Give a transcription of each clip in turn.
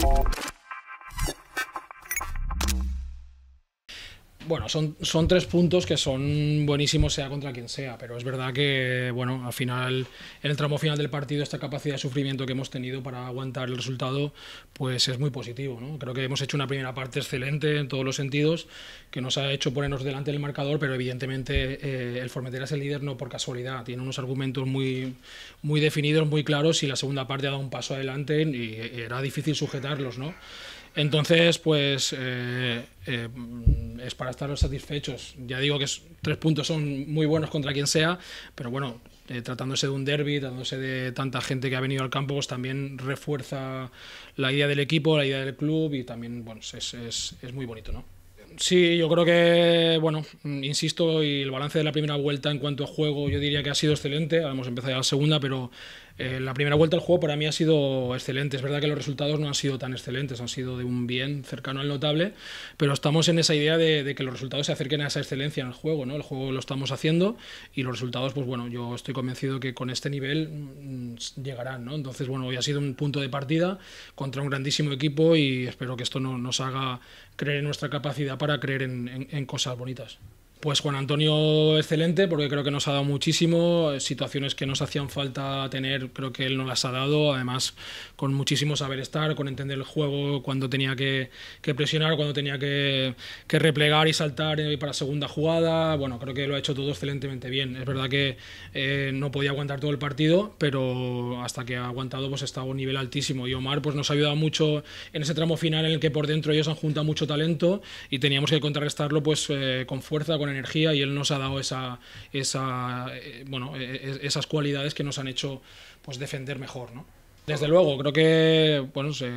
Ciao. Bueno, son, tres puntos que son buenísimos sea contra quien sea, pero es verdad que, bueno, al final, en el tramo final del partido, esta capacidad de sufrimiento que hemos tenido para aguantar el resultado, pues es muy positivo, ¿no? Creo que hemos hecho una primera parte excelente en todos los sentidos, que nos ha hecho ponernos delante del marcador, pero evidentemente eh, el Formentera es el líder no por casualidad, tiene unos argumentos muy, muy definidos, muy claros, y la segunda parte ha dado un paso adelante y era difícil sujetarlos, ¿no? Entonces, pues eh, eh, es para estar satisfechos. Ya digo que tres puntos son muy buenos contra quien sea, pero bueno, eh, tratándose de un derby, tratándose de tanta gente que ha venido al campo, pues también refuerza la idea del equipo, la idea del club y también, bueno, es, es, es muy bonito, ¿no? Sí, yo creo que, bueno, insisto, y el balance de la primera vuelta en cuanto a juego, yo diría que ha sido excelente. Hemos empezado ya la segunda, pero eh, la primera vuelta al juego para mí ha sido excelente. Es verdad que los resultados no han sido tan excelentes, han sido de un bien cercano al notable, pero estamos en esa idea de, que los resultados se acerquen a esa excelencia en el juego. ¿no? El juego lo estamos haciendo y los resultados, pues bueno, yo estoy convencido que con este nivel mm, llegarán. ¿no? Entonces, bueno, hoy ha sido un punto de partida contra un grandísimo equipo y espero que esto no, nos haga creer en nuestra capacidad para creer en cosas bonitas. Pues Juan Antonio, excelente, porque creo que nos ha dado muchísimo, eh, situaciones que nos hacían falta tener, creo que él nos las ha dado, además con muchísimo saber estar, con entender el juego, cuando tenía que, presionar, cuando tenía que, replegar y saltar eh, para segunda jugada, bueno, creo que lo ha hecho todo excelentemente bien. Es verdad que eh, no podía aguantar todo el partido, pero hasta que ha aguantado pues está a un nivel altísimo y Omar pues nos ha ayudado mucho en ese tramo final en el que por dentro ellos han juntado mucho talento y teníamos que contrarrestarlo pues con fuerza, con energía y él nos ha dado esa, esa, eh, bueno, eh, eh, esas cualidades que nos han hecho pues, defender mejor. ¿no? Desde luego, creo que bueno, pues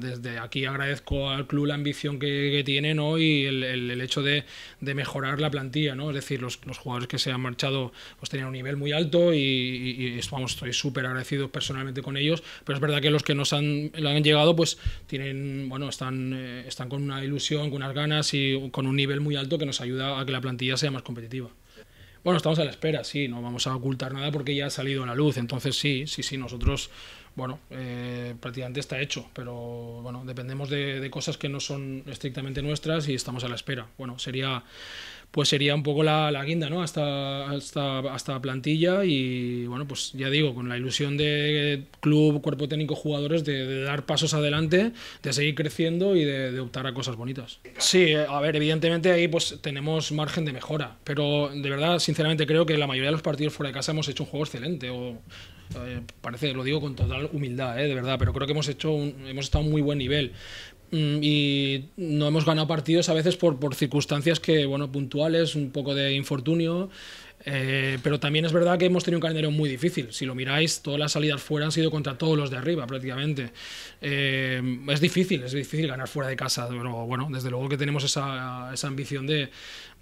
desde aquí agradezco al club la ambición que, tiene y el, hecho de, mejorar la plantilla. ¿no? Es decir, los, jugadores que se han marchado pues, tenían un nivel muy alto y, estoy súper agradecido personalmente con ellos, pero es verdad que los que nos han, llegado pues tienen, bueno, están, eh, están con una ilusión, con unas ganas y con un nivel muy alto que nos ayuda a que la plantilla sea más competitiva. Bueno, estamos a la espera, sí, no vamos a ocultar nada porque ya ha salido a la luz. Entonces, sí, sí, sí, nosotros bueno, eh, prácticamente está hecho, pero bueno, dependemos de, cosas que no son estrictamente nuestras y estamos a la espera. Bueno, sería pues sería un poco la, la guinda, ¿no? Hasta, hasta, hasta, plantilla y bueno, pues ya digo, con la ilusión de club, cuerpo técnico, jugadores, de, dar pasos adelante, de seguir creciendo y de, de, optar a cosas bonitas. Sí, a ver, evidentemente ahí pues tenemos margen de mejora, pero de verdad, sinceramente creo que la mayoría de los partidos fuera de casa hemos hecho un juego excelente o eh, parece lo digo con total humildad, eh, de verdad, pero creo que hemos, hecho hemos estado a un muy buen nivel mm, y no hemos ganado partidos a veces por, por circunstancias que, bueno, puntuales, un poco de infortunio. Eh, pero también es verdad que hemos tenido un calendario muy difícil. Si lo miráis, todas las salidas fuera han sido contra todos los de arriba, prácticamente. es difícil, es difícil ganar fuera de casa, pero bueno, desde luego que tenemos esa, esa ambición de,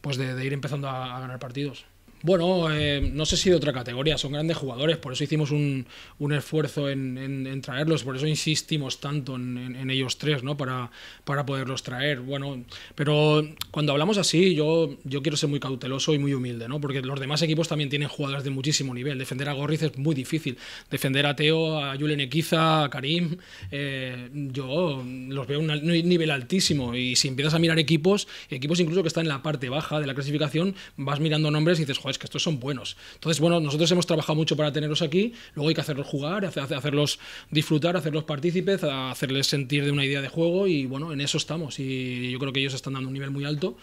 pues de, ir empezando a ganar partidos. Bueno, eh, no sé si de otra categoría, son grandes jugadores, por eso hicimos un, esfuerzo en, traerlos, por eso insistimos tanto en, en ellos tres, ¿no? Para, para, poderlos traer. Bueno, pero cuando hablamos así, yo, yo quiero ser muy cauteloso y muy humilde, ¿no? Porque los demás equipos también tienen jugadores de muchísimo nivel. Defender a Gorriz es muy difícil. Defender a Teo, a Julen Equiza, a Karim, eh, yo los veo a un nivel altísimo. Y si empiezas a mirar equipos, equipos incluso que están en la parte baja de la clasificación, vas mirando nombres y dices, joder, es que estos son buenos. Entonces, bueno, nosotros hemos trabajado mucho para tenerlos aquí, luego hay que hacerlos jugar, hacerlos disfrutar, hacerlos partícipes, hacerles sentir de una idea de juego y bueno, en eso estamos y yo creo que ellos están dando un nivel muy alto,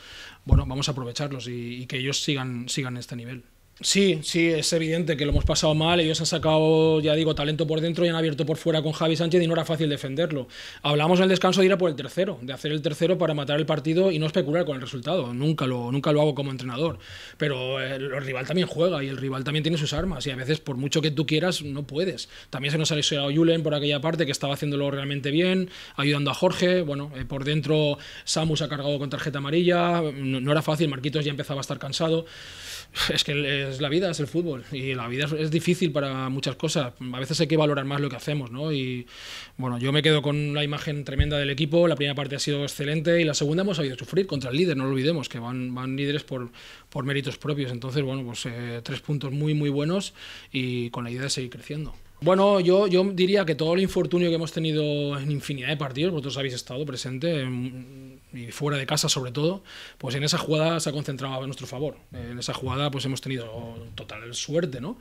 bueno, vamos a aprovecharlos y, y que ellos sigan, sigan este nivel. Sí, sí, es evidente que lo hemos pasado mal. Ellos han sacado, ya digo, talento por dentro y han abierto por fuera con Javi Sánchez y no era fácil defenderlo. Hablamos en el descanso de ir a por el tercero, de hacer el tercero para matar el partido y no especular con el resultado. Nunca lo, nunca lo hago como entrenador. Pero eh, el, rival también juega y el rival también tiene sus armas y a veces, por mucho que tú quieras, no puedes. También se nos ha lesionado Julen por aquella parte que estaba haciéndolo realmente bien, ayudando a Jorge. Bueno, eh, por dentro Samus ha cargado con tarjeta amarilla. No, era fácil, Marquitos ya empezaba a estar cansado. Es que. Eh, es la vida, es el fútbol. Y la vida es difícil para muchas cosas. A veces hay que valorar más lo que hacemos, ¿no? Y bueno, yo me quedo con la imagen tremenda del equipo. La primera parte ha sido excelente y la segunda hemos sabido sufrir contra el líder, no lo olvidemos, que van, van líderes por, por méritos propios. Entonces, bueno, pues eh, tres puntos muy, muy buenos y con la idea de seguir creciendo. Bueno, yo, yo diría que todo el infortunio que hemos tenido en infinidad de partidos, vosotros habéis estado presente y fuera de casa sobre todo, pues en esa jugada se ha concentrado a nuestro favor. En esa jugada pues hemos tenido total suerte, ¿no?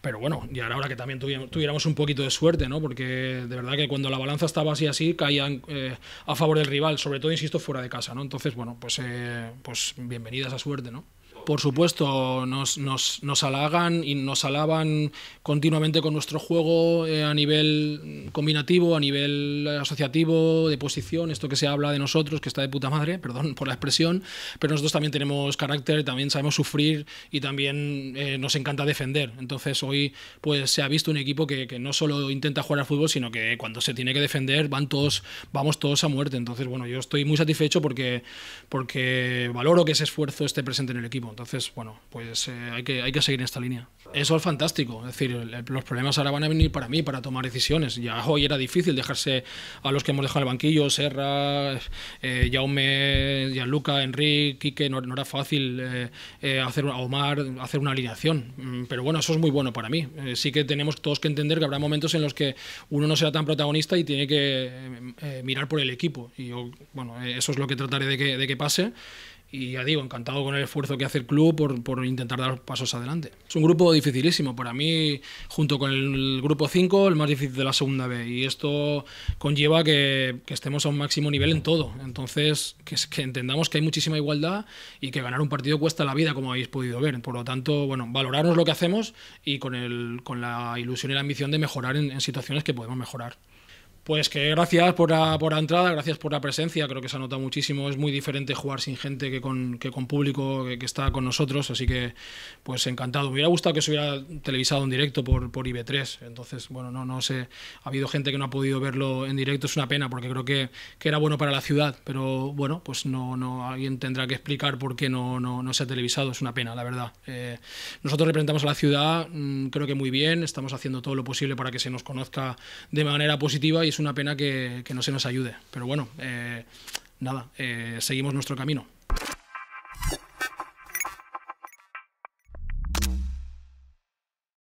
Pero bueno, y ahora que también tuviéramos un poquito de suerte, ¿no? Porque de verdad que cuando la balanza estaba así así caían eh, a favor del rival, sobre todo insisto fuera de casa, ¿no? Entonces, bueno, pues eh, pues bienvenida esa suerte, ¿no? por supuesto, nos, nos, nos, halagan y nos alaban continuamente con nuestro juego eh, a nivel combinativo, a nivel asociativo, de posición, esto que se habla de nosotros, que está de puta madre, perdón por la expresión, pero nosotros también tenemos carácter, también sabemos sufrir y también eh, nos encanta defender. Entonces hoy pues se ha visto un equipo que, que, no solo intenta jugar al fútbol, sino que cuando se tiene que defender van todos, vamos todos a muerte. Entonces, bueno, yo estoy muy satisfecho porque, porque valoro que ese esfuerzo esté presente en el equipo. Entonces, bueno, pues eh, hay, que, hay que seguir en esta línea. Eso es fantástico. Es decir, los problemas ahora van a venir para mí, para tomar decisiones. Ya hoy era difícil dejarse a los que hemos dejado el banquillo, Serra, yaume eh, Jaume, Gianluca, Enrique, Quique, no, era fácil eh, hacer a Omar, hacer una alineación. Mm, pero bueno, eso es muy bueno para mí. sí que tenemos todos que entender que habrá momentos en los que uno no será tan protagonista y tiene que mirar por el equipo. Y yo, bueno, eso es lo que trataré de que, de que pase. Y ya digo, encantado con el esfuerzo que hace el club por, por intentar dar pasos adelante. Es un grupo dificilísimo para mí, junto con el grupo 5, el más difícil de la segunda B. Y esto conlleva que, estemos a un máximo nivel en todo. Entonces, que, entendamos que hay muchísima igualdad y que ganar un partido cuesta la vida, como habéis podido ver. Por lo tanto, bueno, valorarnos lo que hacemos y con, el, con la ilusión y la ambición de mejorar en situaciones que podemos mejorar. Pues que gracias por la, por la entrada, gracias por la presencia, creo que se ha notado muchísimo, es muy diferente jugar sin gente que con, que con público que, está con nosotros, así que pues encantado. Me hubiera gustado que se hubiera televisado en directo por, por IB3, entonces bueno, no, no sé, ha habido gente que no ha podido verlo en directo, es una pena porque creo que, que era bueno para la ciudad, pero bueno, pues no, no alguien tendrá que explicar por qué no, no, no se ha televisado, es una pena, la verdad. Eh, nosotros representamos a la ciudad, mm, creo que muy bien, estamos haciendo todo lo posible para que se nos conozca de manera positiva y una pena que, que, no se nos ayude. Pero bueno, eh, nada, eh, seguimos nuestro camino.